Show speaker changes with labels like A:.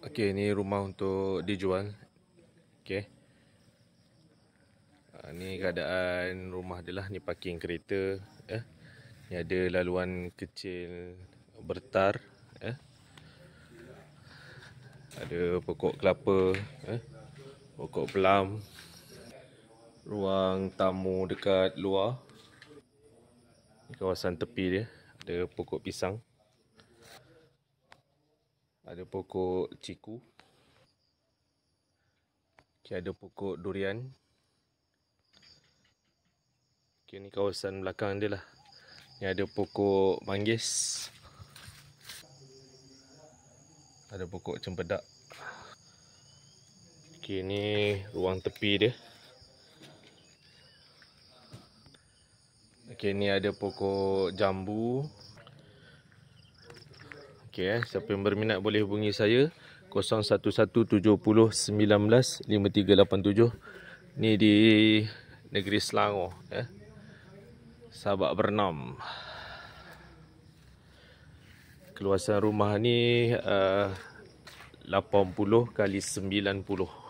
A: Okey, ni rumah untuk dijual. Okey. Uh, ni keadaan rumah dia lah. Ni parking kereta. Eh. Ni ada laluan kecil bertar. Eh. Ada pokok kelapa. Eh. Pokok pelam. Ruang tamu dekat luar. kawasan tepi dia. Ada pokok pisang ada pokok ciku okay, ada pokok durian okay, ni kawasan belakang dia lah ni ada pokok manggis ada pokok cempedak okay, ni ruang tepi dia Okay, ni ada pokok jambu Okey eh. siapa yang berminat boleh hubungi saya 0117019 Ni di negeri Selangor eh. Sahabat Bernam. Keluasan rumah ni eh, uh, 80 kali 90.